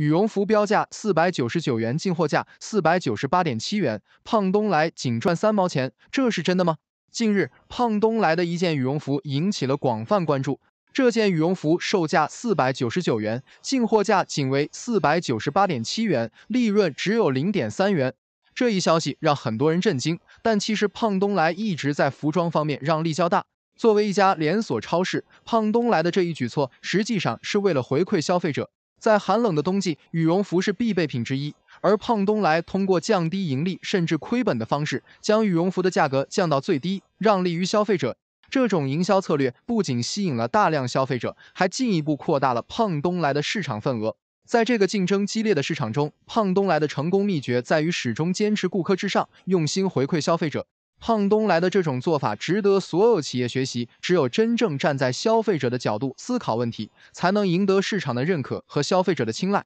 羽绒服标价四百九十九元，进货价四百九十八点七元，胖东来仅赚三毛钱，这是真的吗？近日，胖东来的一件羽绒服引起了广泛关注。这件羽绒服售价四百九十九元，进货价仅为四百九十八点七元，利润只有零点三元。这一消息让很多人震惊。但其实，胖东来一直在服装方面让利较大。作为一家连锁超市，胖东来的这一举措实际上是为了回馈消费者。在寒冷的冬季，羽绒服是必备品之一。而胖东来通过降低盈利甚至亏本的方式，将羽绒服的价格降到最低，让利于消费者。这种营销策略不仅吸引了大量消费者，还进一步扩大了胖东来的市场份额。在这个竞争激烈的市场中，胖东来的成功秘诀在于始终坚持顾客至上，用心回馈消费者。胖东来的这种做法值得所有企业学习。只有真正站在消费者的角度思考问题，才能赢得市场的认可和消费者的青睐。